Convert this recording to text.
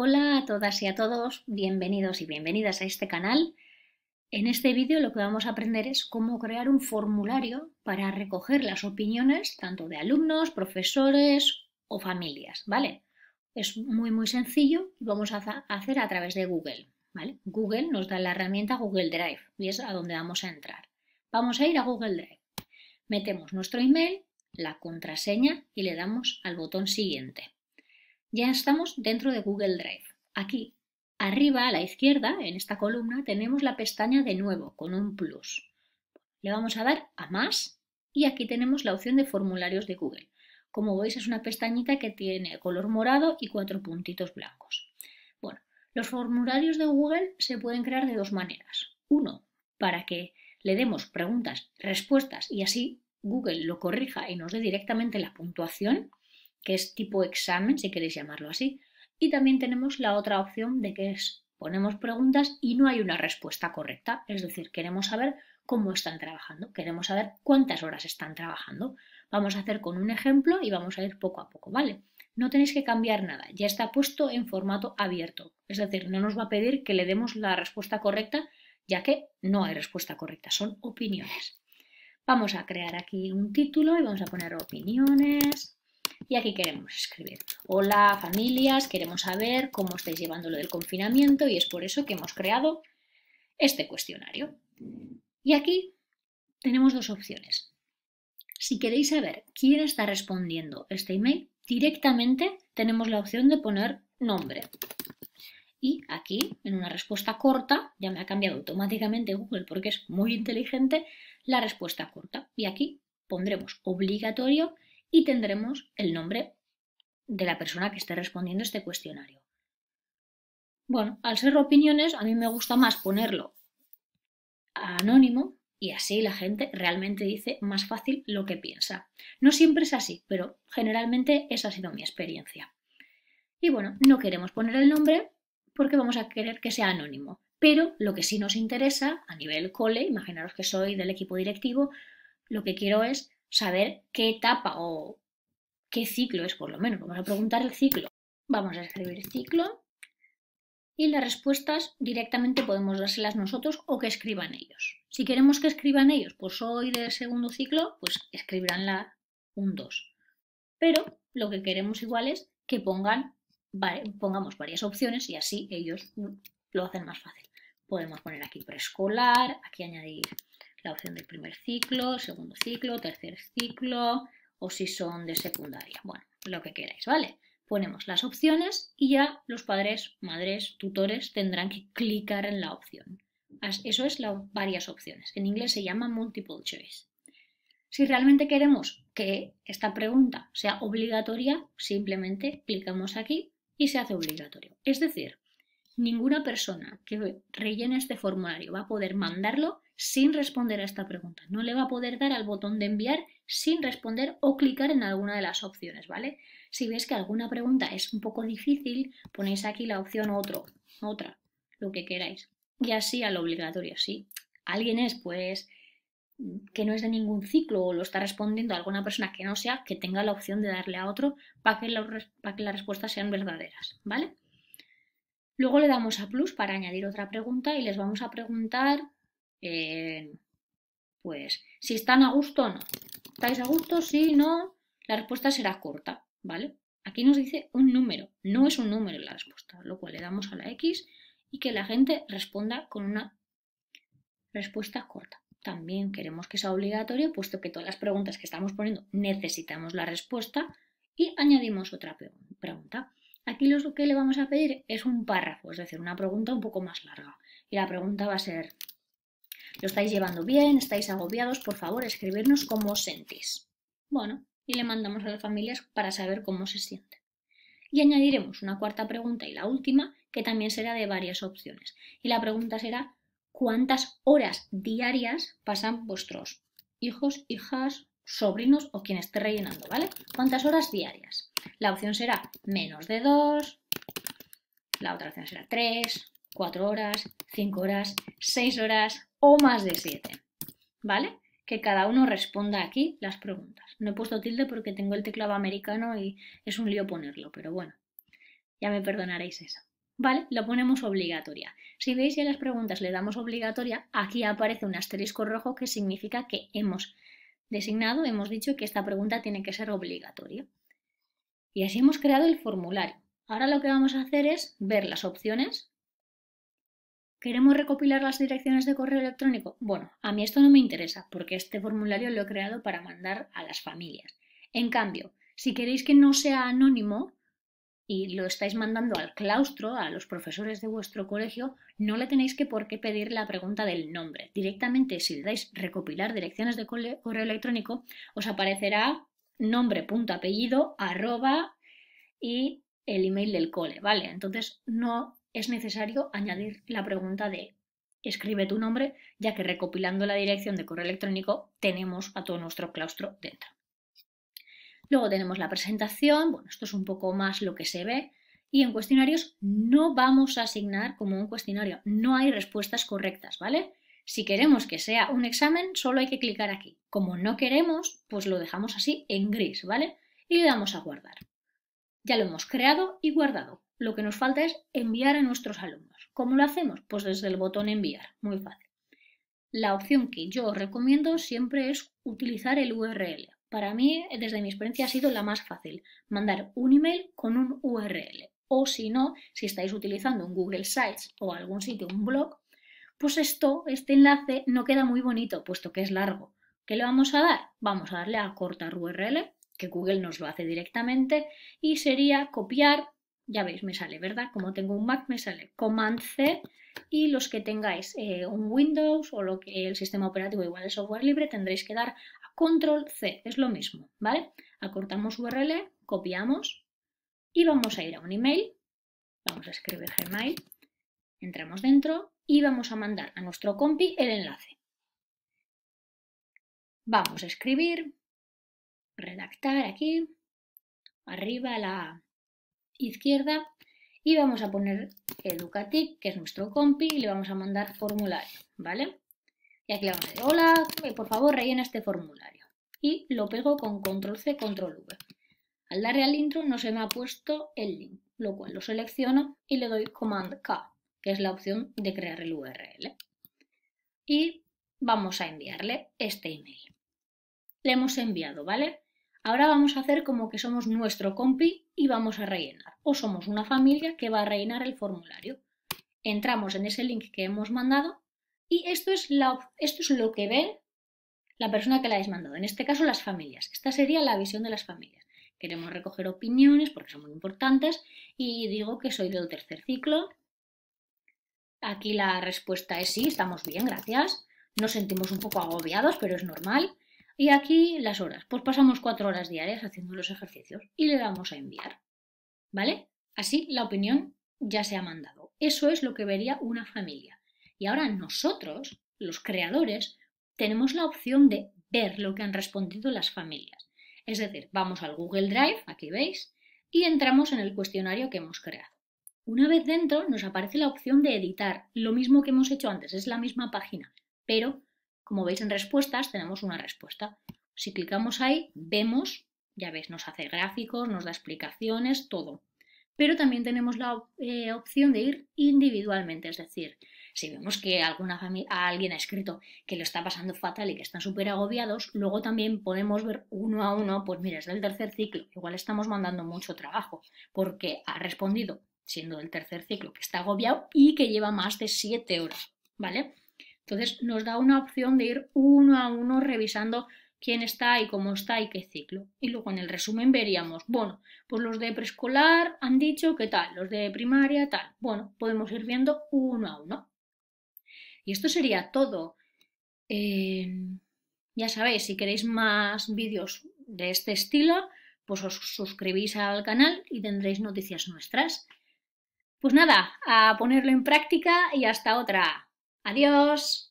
Hola a todas y a todos, bienvenidos y bienvenidas a este canal. En este vídeo lo que vamos a aprender es cómo crear un formulario para recoger las opiniones tanto de alumnos, profesores o familias, ¿vale? Es muy muy sencillo y vamos a hacer a través de Google, Google nos da la herramienta Google Drive y es a donde vamos a entrar. Vamos a ir a Google Drive. Metemos nuestro email, la contraseña y le damos al botón siguiente. Ya estamos dentro de Google Drive. Aquí, arriba a la izquierda, en esta columna, tenemos la pestaña de nuevo con un plus. Le vamos a dar a más y aquí tenemos la opción de formularios de Google. Como veis es una pestañita que tiene color morado y cuatro puntitos blancos. Bueno, los formularios de Google se pueden crear de dos maneras. Uno, para que le demos preguntas, respuestas y así Google lo corrija y nos dé directamente la puntuación que es tipo examen, si queréis llamarlo así. Y también tenemos la otra opción de que es ponemos preguntas y no hay una respuesta correcta. Es decir, queremos saber cómo están trabajando, queremos saber cuántas horas están trabajando. Vamos a hacer con un ejemplo y vamos a ir poco a poco, ¿vale? No tenéis que cambiar nada, ya está puesto en formato abierto. Es decir, no nos va a pedir que le demos la respuesta correcta, ya que no hay respuesta correcta, son opiniones. Vamos a crear aquí un título y vamos a poner opiniones y aquí queremos escribir. Hola familias, queremos saber cómo estáis llevando lo del confinamiento y es por eso que hemos creado este cuestionario. Y aquí tenemos dos opciones. Si queréis saber quién está respondiendo este email, directamente tenemos la opción de poner nombre. Y aquí, en una respuesta corta, ya me ha cambiado automáticamente Google porque es muy inteligente, la respuesta corta. Y aquí pondremos obligatorio y tendremos el nombre de la persona que esté respondiendo este cuestionario. Bueno, al ser opiniones, a mí me gusta más ponerlo anónimo y así la gente realmente dice más fácil lo que piensa. No siempre es así, pero generalmente esa ha sido mi experiencia. Y bueno, no queremos poner el nombre porque vamos a querer que sea anónimo. Pero lo que sí nos interesa a nivel cole, imaginaros que soy del equipo directivo, lo que quiero es saber qué etapa o qué ciclo es, por lo menos. Vamos a preguntar el ciclo. Vamos a escribir el ciclo y las respuestas directamente podemos dárselas nosotros o que escriban ellos. Si queremos que escriban ellos, pues hoy del segundo ciclo, pues escribirán la, un 2. Pero lo que queremos igual es que pongan, pongamos varias opciones y así ellos lo hacen más fácil. Podemos poner aquí preescolar, aquí añadir la opción del primer ciclo, segundo ciclo, tercer ciclo o si son de secundaria. Bueno, lo que queráis, ¿vale? Ponemos las opciones y ya los padres, madres, tutores tendrán que clicar en la opción. Eso es varias opciones. En inglés se llama multiple choice. Si realmente queremos que esta pregunta sea obligatoria, simplemente clicamos aquí y se hace obligatorio. Es decir, ninguna persona que rellene este formulario va a poder mandarlo sin responder a esta pregunta. No le va a poder dar al botón de enviar sin responder o clicar en alguna de las opciones, ¿vale? Si veis que alguna pregunta es un poco difícil, ponéis aquí la opción otro, otra, lo que queráis. Y así a lo obligatorio, sí. Alguien es, pues, que no es de ningún ciclo o lo está respondiendo alguna persona que no sea, que tenga la opción de darle a otro para que, para que las respuestas sean verdaderas, ¿vale? Luego le damos a plus para añadir otra pregunta y les vamos a preguntar, eh, pues, si están a gusto o no. ¿Estáis a gusto? Sí, no. La respuesta será corta, ¿vale? Aquí nos dice un número, no es un número la respuesta, lo cual le damos a la X y que la gente responda con una respuesta corta. También queremos que sea obligatorio, puesto que todas las preguntas que estamos poniendo necesitamos la respuesta y añadimos otra pregunta. Aquí lo que le vamos a pedir es un párrafo, es decir, una pregunta un poco más larga. Y la pregunta va a ser, ¿lo estáis llevando bien? ¿Estáis agobiados? Por favor, escribirnos cómo os sentís. Bueno, y le mandamos a las familias para saber cómo se siente. Y añadiremos una cuarta pregunta y la última, que también será de varias opciones. Y la pregunta será, ¿cuántas horas diarias pasan vuestros hijos, hijas, sobrinos o quien esté rellenando, ¿vale? ¿Cuántas horas diarias? La opción será menos de 2, la otra opción será 3, 4 horas, 5 horas, 6 horas o más de 7, ¿vale? Que cada uno responda aquí las preguntas. No he puesto tilde porque tengo el teclado americano y es un lío ponerlo, pero bueno, ya me perdonaréis eso. ¿vale? Lo ponemos obligatoria. Si veis y a las preguntas le damos obligatoria, aquí aparece un asterisco rojo que significa que hemos designado, hemos dicho que esta pregunta tiene que ser obligatoria. Y así hemos creado el formulario. Ahora lo que vamos a hacer es ver las opciones. ¿Queremos recopilar las direcciones de correo electrónico? Bueno, a mí esto no me interesa porque este formulario lo he creado para mandar a las familias. En cambio, si queréis que no sea anónimo, y lo estáis mandando al claustro, a los profesores de vuestro colegio, no le tenéis que por qué pedir la pregunta del nombre. Directamente, si le dais recopilar direcciones de correo electrónico, os aparecerá nombre, punto, apellido, arroba y el email del cole, ¿vale? Entonces no es necesario añadir la pregunta de escribe tu nombre, ya que recopilando la dirección de correo electrónico tenemos a todo nuestro claustro dentro. Luego tenemos la presentación, bueno, esto es un poco más lo que se ve. Y en cuestionarios no vamos a asignar como un cuestionario, no hay respuestas correctas, ¿vale? Si queremos que sea un examen, solo hay que clicar aquí. Como no queremos, pues lo dejamos así en gris, ¿vale? Y le damos a guardar. Ya lo hemos creado y guardado. Lo que nos falta es enviar a nuestros alumnos. ¿Cómo lo hacemos? Pues desde el botón enviar, muy fácil. La opción que yo recomiendo siempre es utilizar el URL. Para mí, desde mi experiencia, ha sido la más fácil, mandar un email con un URL. O si no, si estáis utilizando un Google Sites o algún sitio, un blog, pues esto, este enlace, no queda muy bonito, puesto que es largo. ¿Qué le vamos a dar? Vamos a darle a cortar URL, que Google nos lo hace directamente, y sería copiar, ya veis, me sale, ¿verdad? Como tengo un Mac, me sale Command C, y los que tengáis eh, un Windows o lo que, el sistema operativo igual de software libre, tendréis que dar control C, es lo mismo, ¿vale? Acortamos URL, copiamos y vamos a ir a un email, vamos a escribir Gmail, entramos dentro y vamos a mandar a nuestro compi el enlace. Vamos a escribir, redactar aquí, arriba a la izquierda y vamos a poner Educatic, que es nuestro compi, y le vamos a mandar formulario, ¿vale? Y aquí le vamos a decir, hola, eh, por favor rellena este formulario. Y lo pego con control C, control V. Al darle al intro no se me ha puesto el link, lo cual lo selecciono y le doy command K, que es la opción de crear el URL. Y vamos a enviarle este email. Le hemos enviado, ¿vale? Ahora vamos a hacer como que somos nuestro compi y vamos a rellenar. O somos una familia que va a rellenar el formulario. Entramos en ese link que hemos mandado y esto es, lo que ve la persona que la ha mandado, en este caso las familias. Esta sería la visión de las familias. Queremos recoger opiniones porque son muy importantes y digo que soy del tercer ciclo. Aquí la respuesta es sí, estamos bien, gracias. Nos sentimos un poco agobiados, pero es normal. Y aquí las horas. Pues pasamos cuatro horas diarias haciendo los ejercicios y le damos a enviar. ¿Vale? Así la opinión ya se ha mandado. Eso es lo que vería una familia. Y ahora nosotros, los creadores, tenemos la opción de ver lo que han respondido las familias. Es decir, vamos al Google Drive, aquí veis, y entramos en el cuestionario que hemos creado. Una vez dentro nos aparece la opción de editar, lo mismo que hemos hecho antes, es la misma página, pero como veis en respuestas tenemos una respuesta. Si clicamos ahí, vemos, ya veis, nos hace gráficos, nos da explicaciones, todo. Pero también tenemos la eh, opción de ir individualmente, es decir, si vemos que alguna alguien ha escrito que lo está pasando fatal y que están súper agobiados, luego también podemos ver uno a uno, pues mira, es del tercer ciclo, igual estamos mandando mucho trabajo, porque ha respondido siendo del tercer ciclo que está agobiado y que lleva más de siete horas, ¿vale? Entonces nos da una opción de ir uno a uno revisando quién está y cómo está y qué ciclo. Y luego en el resumen veríamos, bueno, pues los de preescolar han dicho qué tal, los de primaria tal. Bueno, podemos ir viendo uno a uno. Y esto sería todo. Em, ya sabéis, si queréis más vídeos de este estilo, pues os suscribís al canal y tendréis noticias nuestras. Pues nada, a ponerlo en práctica y hasta otra. Adiós.